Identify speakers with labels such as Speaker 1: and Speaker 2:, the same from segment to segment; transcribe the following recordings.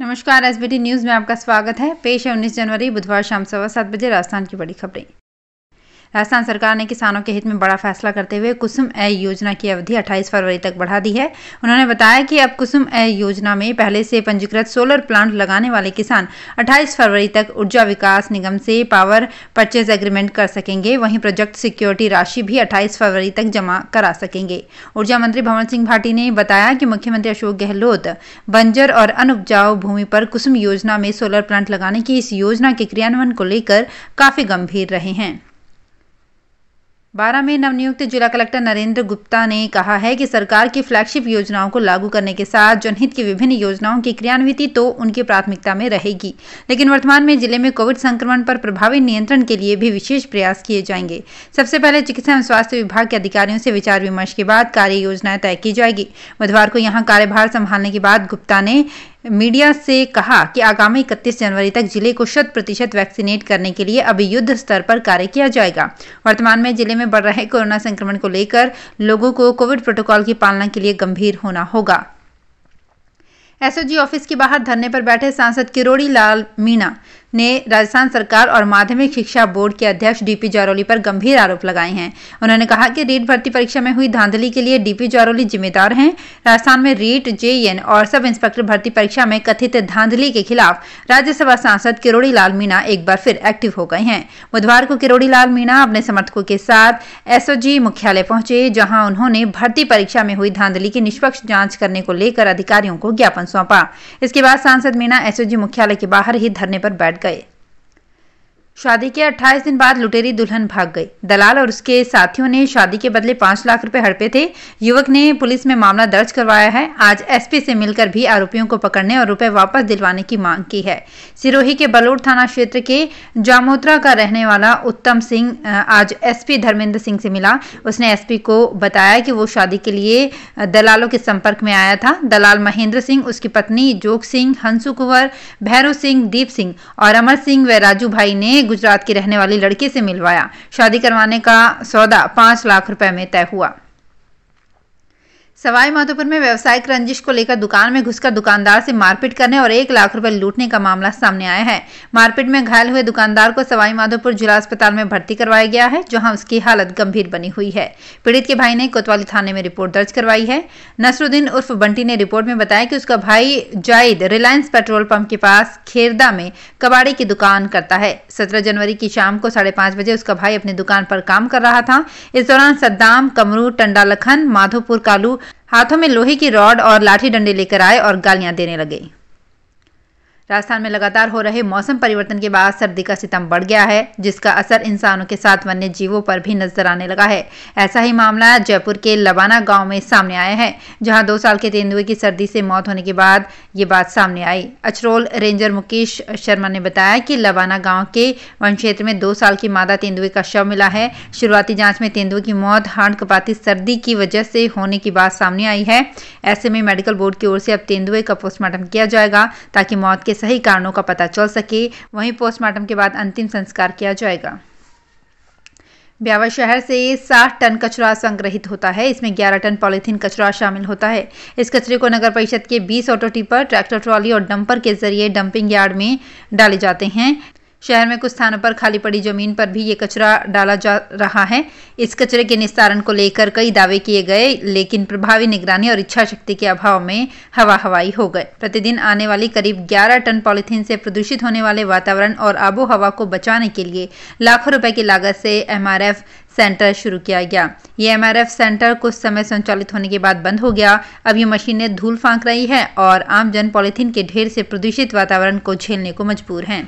Speaker 1: नमस्कार S news में आपका स्वागत है पेश है 19 जनवरी बुधवार शाम सवा सात बजे राजस्थान की बड़ी खबरें राजस्थान सरकार ने किसानों के हित में बड़ा फैसला करते हुए कुसुम ए योजना की अवधि 28 फरवरी तक बढ़ा दी है उन्होंने बताया कि अब कुसुम ए योजना में पहले से पंजीकृत सोलर प्लांट लगाने वाले किसान 28 फरवरी तक ऊर्जा विकास निगम से पावर परचेज एग्रीमेंट कर सकेंगे वहीं प्रोजेक्ट सिक्योरिटी राशि भी अट्ठाईस फरवरी तक जमा करा सकेंगे ऊर्जा मंत्री भवन सिंह भाटी ने बताया कि मुख्यमंत्री अशोक गहलोत बंजर और अनुपजाऊ भूमि पर कुसुम योजना में सोलर प्लांट लगाने की इस योजना के क्रियान्वयन को लेकर काफी गंभीर रहे हैं बारह में नवनियुक्त जिला कलेक्टर नरेंद्र गुप्ता ने कहा है कि सरकार की फ्लैगशिप योजनाओं को लागू करने के साथ जनहित की विभिन्न योजनाओं की क्रियान्विति तो उनकी प्राथमिकता में रहेगी लेकिन वर्तमान में जिले में कोविड संक्रमण पर प्रभावी नियंत्रण के लिए भी विशेष प्रयास किए जाएंगे सबसे पहले चिकित्सा एवं स्वास्थ्य विभाग के अधिकारियों से विचार विमर्श के बाद कार्य योजनाएं तय की जाएगी बुधवार को यहाँ कार्यभार संभालने के बाद गुप्ता ने मीडिया से कहा कि आगामी इकतीस जनवरी तक जिले को शत प्रतिशत वैक्सीनेट करने के लिए अभी युद्ध स्तर पर कार्य किया जाएगा वर्तमान में जिले में बढ़ रहे कोरोना संक्रमण को लेकर लोगों को कोविड प्रोटोकॉल की पालना के लिए गंभीर होना होगा एसओजी ऑफिस के बाहर धरने पर बैठे सांसद किरोड़ी लाल मीणा ने राजस्थान सरकार और माध्यमिक शिक्षा बोर्ड के अध्यक्ष डीपी जारौली पर गंभीर आरोप लगाए हैं उन्होंने कहा कि रीट भर्ती परीक्षा में हुई धांधली के लिए डीपी जारौली जिम्मेदार हैं राजस्थान में रीट जेएन और सब इंस्पेक्टर भर्ती परीक्षा में कथित धांधली के खिलाफ राज्यसभा सांसद किरोड़ी लाल मीणा एक बार फिर एक्टिव हो गए हैं बुधवार को किरोड़ी लाल मीणा अपने समर्थकों के साथ एसओजी मुख्यालय पहुंचे जहां उन्होंने भर्ती परीक्षा में हुई धांधली की निष्पक्ष जांच करने को लेकर अधिकारियों को ज्ञापन सौंपा इसके बाद सांसद मीणा एसओजी मुख्यालय के बाहर ही धरने पर बैठ 对 शादी के 28 दिन बाद लुटेरी दुल्हन भाग गई दलाल और उसके साथियों ने शादी के बदले 5 लाख रुपए हड़पे थे युवक ने पुलिस में मामला दर्ज करवाया है आज एसपी से मिलकर भी आरोपियों को पकड़ने और रुपए वापस दिलवाने की मांग की है सिरोही के बलोड़ थाना क्षेत्र के जामोत्रा का रहने वाला उत्तम सिंह आज एसपी धर्मेंद्र सिंह से मिला उसने एसपी को बताया कि वो शादी के लिए दलालों के संपर्क में आया था दलाल महेंद्र सिंह उसकी पत्नी जोग सिंह हंसु कुंवर भैरव सिंह दीप सिंह और अमर सिंह व राजू भाई ने एक गुजरात की रहने वाली लड़की से मिलवाया शादी करवाने का सौदा पांच लाख रुपए में तय हुआ सवाई माधोपुर में व्यवसायिक रंजिश को लेकर दुकान में घुसकर दुकानदार से मारपीट करने और एक लाख रुपए लूटने का मामला सामने आया है मारपीट में घायल हुए दुकानदार को सवाई माधोपुर जिला अस्पताल में भर्ती करवाया गया है जहां उसकी हालत गंभीर बनी हुई है पीड़ित के भाई ने कोतवाली थाने में रिपोर्ट दर्ज करवाई है नसरुद्दीन उर्फ बंटी ने रिपोर्ट में बताया कि उसका भाई जायद रिलायंस पेट्रोल पंप के पास खेरदा में कबाड़े की दुकान करता है सत्रह जनवरी की शाम को साढ़े बजे उसका भाई अपनी दुकान पर काम कर रहा था इस दौरान सद्दाम कमरू टंडा लखन माधोपुर कालू हाथों में लोहे की रॉड और लाठी डंडे लेकर आए और गालियां देने लगे राजस्थान में लगातार हो रहे मौसम परिवर्तन के बाद सर्दी का सितम बढ़ गया है जिसका असर इंसानों के साथ वन्य जीवों पर भी नजर आने लगा है ऐसा ही मामला जयपुर के लबाना गांव में सामने आया है जहां दो साल के तेंदुए की सर्दी से मौत होने के बाद ये बात सामने आई अचरोल रेंजर मुकेश शर्मा ने बताया कि लबाना गाँव के वन क्षेत्र में दो साल की मादा तेंदुए का शव मिला है शुरुआती जाँच में तेंदुए की मौत हांड कपाती सर्दी की वजह से होने की बात सामने आई है ऐसे में मेडिकल बोर्ड की ओर से अब तेंदुए का पोस्टमार्टम किया जाएगा ताकि मौत के सही कारणों का पता चल सके वहीं पोस्टमार्टम के बाद अंतिम संस्कार किया जाएगा ब्यावर शहर से 60 टन कचरा संग्रहित होता है इसमें 11 टन पॉलीथीन कचरा शामिल होता है इस कचरे को नगर परिषद के 20 ऑटो टिपर ट्रैक्टर ट्रॉली और डंपर के जरिए डंपिंग यार्ड में डाले जाते हैं शहर में कुछ स्थानों पर खाली पड़ी जमीन पर भी ये कचरा डाला जा रहा है इस कचरे के निस्तारण को लेकर कई दावे किए गए लेकिन प्रभावी निगरानी और इच्छा शक्ति के अभाव में हवा हवाई हो गए प्रतिदिन आने वाली करीब 11 टन पॉलीथीन से प्रदूषित होने वाले वातावरण और आबो हवा को बचाने के लिए लाखों रुपए की लागत से एम सेंटर शुरू किया गया ये एम सेंटर कुछ समय संचालित होने के बाद बंद हो गया अब ये मशीनें धूल फांक रही है और आमजन पॉलीथीन के ढेर से प्रदूषित वातावरण को झेलने को मजबूर हैं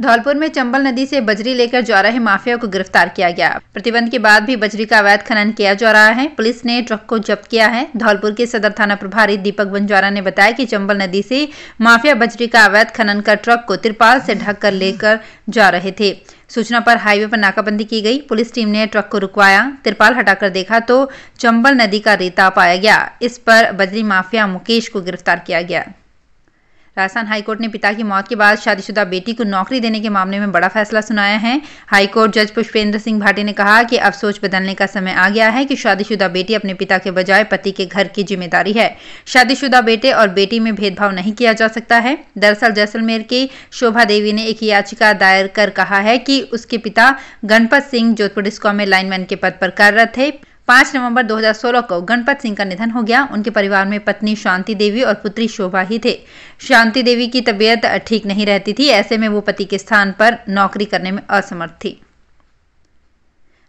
Speaker 1: धौलपुर में चंबल नदी से बजरी लेकर जा रहे माफिया को गिरफ्तार किया गया प्रतिबंध के बाद भी बजरी का अवैध खनन किया जा रहा है पुलिस ने ट्रक को जब्त किया है धौलपुर के सदर थाना प्रभारी दीपक बंजारा ने बताया कि चंबल नदी से माफिया बजरी का अवैध खनन कर ट्रक को तिरपाल से ढक कर लेकर जा रहे थे सूचना पर हाईवे पर नाकाबंदी की गई पुलिस टीम ने ट्रक को रुकवाया तिरपाल हटाकर देखा तो चंबल नदी का रेता पाया गया इस पर बजरी माफिया मुकेश को गिरफ्तार किया गया राजस्थान हाईकोर्ट ने पिता की मौत के बाद शादीशुदा बेटी को नौकरी देने के मामले में बड़ा फैसला सुनाया है हाईकोर्ट जज पुष्पेंद्र सिंह भाटी ने कहा कि अब सोच बदलने का समय आ गया है कि शादीशुदा बेटी अपने पिता के बजाय पति के घर की जिम्मेदारी है शादीशुदा बेटे और बेटी में भेदभाव नहीं किया जा सकता है दरअसल जैसलमेर की शोभा देवी ने एक याचिका दायर कर कहा है कि उसके पिता गणपत सिंह जोधपुर डिस्कॉम में लाइनमैन के पद पर कार्यरत थे पाँच नवंबर 2016 को गणपत सिंह का निधन हो गया उनके परिवार में पत्नी शांति देवी और पुत्री शोभा ही थे शांति देवी की तबीयत ठीक नहीं रहती थी ऐसे में वो पति के स्थान पर नौकरी करने में असमर्थ थी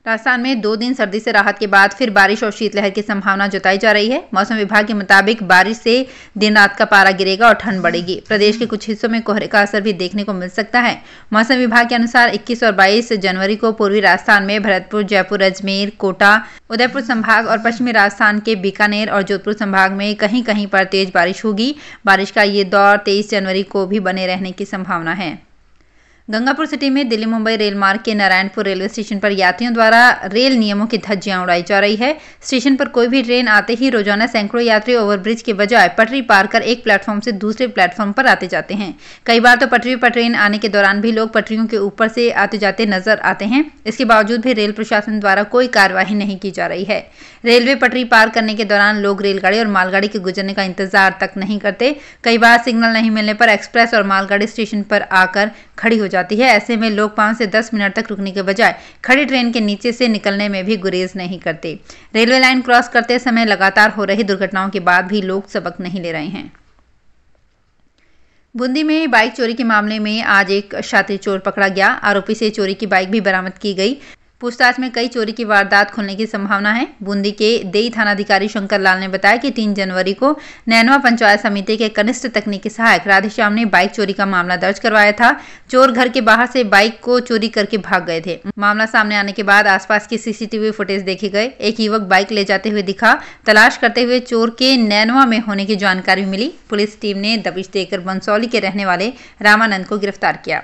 Speaker 1: राजस्थान में दो दिन सर्दी से राहत के बाद फिर बारिश और शीतलहर की संभावना जताई जा रही है मौसम विभाग के मुताबिक बारिश से दिन रात का पारा गिरेगा और ठंड बढ़ेगी प्रदेश के कुछ हिस्सों में कोहरे का असर भी देखने को मिल सकता है मौसम विभाग के अनुसार 21 और 22 जनवरी को पूर्वी राजस्थान में भरतपुर जयपुर अजमेर कोटा उदयपुर संभाग और पश्चिमी राजस्थान के बीकानेर और जोधपुर संभाग में कहीं कहीं पर तेज बारिश होगी बारिश का ये दौर तेईस जनवरी को भी बने रहने की संभावना है गंगापुर सिटी में दिल्ली मुंबई रेल मार्ग के नारायणपुर रेलवे स्टेशन पर यात्रियों द्वारा रेल नियमों की धज्जियां उड़ाई जा रही है स्टेशन पर कोई भी ट्रेन आते ही रोजाना सैकड़ों यात्री ओवरब्रिज के बजाय पटरी पार कर एक प्लेटफॉर्म से दूसरे प्लेटफॉर्म पर आते जाते हैं कई बार तो पटरी पर ट्रेन आने के दौरान भी लोग पटरियों के ऊपर से आते जाते नजर आते हैं इसके बावजूद भी रेल प्रशासन द्वारा कोई कार्यवाही नहीं की जा रही है रेलवे पटरी पार करने के दौरान लोग रेलगाड़ी और मालगाड़ी के गुजरने का इंतजार तक नहीं करते कई बार सिग्नल नहीं मिलने पर एक्सप्रेस और मालगाड़ी स्टेशन पर आकर खड़ी हो जाती है ऐसे में लोग पाँच से दस मिनट तक रुकने के बजाय खड़ी ट्रेन के नीचे से निकलने में भी गुरेज नहीं करते रेलवे लाइन क्रॉस करते समय लगातार हो रही दुर्घटनाओं के बाद भी लोग सबक नहीं ले रहे हैं बूंदी में बाइक चोरी के मामले में आज एक शातिर चोर पकड़ा गया आरोपी से चोरी की बाइक भी बरामद की गई पूछताछ में कई चोरी की वारदात खुलने की संभावना है बूंदी के देई थानाधिकारी शंकर लाल ने बताया कि तीन जनवरी को नैनवा पंचायत समिति के कनिष्ठ तकनीकी सहायक राधेश्याम ने बाइक चोरी का मामला दर्ज करवाया था चोर घर के बाहर से बाइक को चोरी करके भाग गए थे मामला सामने आने के बाद आसपास की सीसीटीवी फुटेज देखे गए एक युवक बाइक ले जाते हुए दिखा तलाश करते हुए चोर के नैनवा में होने की जानकारी मिली पुलिस टीम ने दबिश देकर बंसौली के रहने वाले रामानंद को गिरफ्तार किया